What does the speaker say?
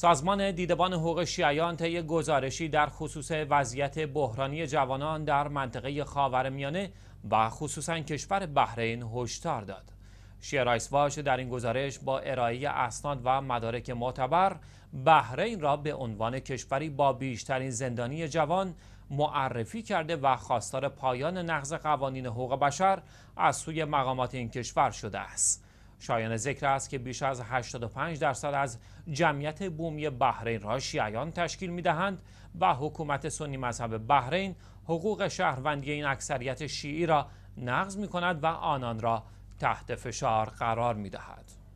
سازمان دیدبان حقوق شیعیان طی گزارشی در خصوص وضعیت بحرانی جوانان در منطقه خاورمیانه و خصوصا کشور بحرین هشدار داد. شیرایس واش در این گزارش با ارائه اسناد و مدارک معتبر بحرین را به عنوان کشوری با بیشترین زندانی جوان معرفی کرده و خواستار پایان نقض قوانین حقوق بشر از سوی مقامات این کشور شده است. شایان ذکر است که بیش از 85 درصد از جمعیت بومی بحرین را شیعیان تشکیل می دهند و حکومت سنی مذهب بحرین حقوق شهروندی این اکثریت شیعی را نقض می کند و آنان را تحت فشار قرار می دهد.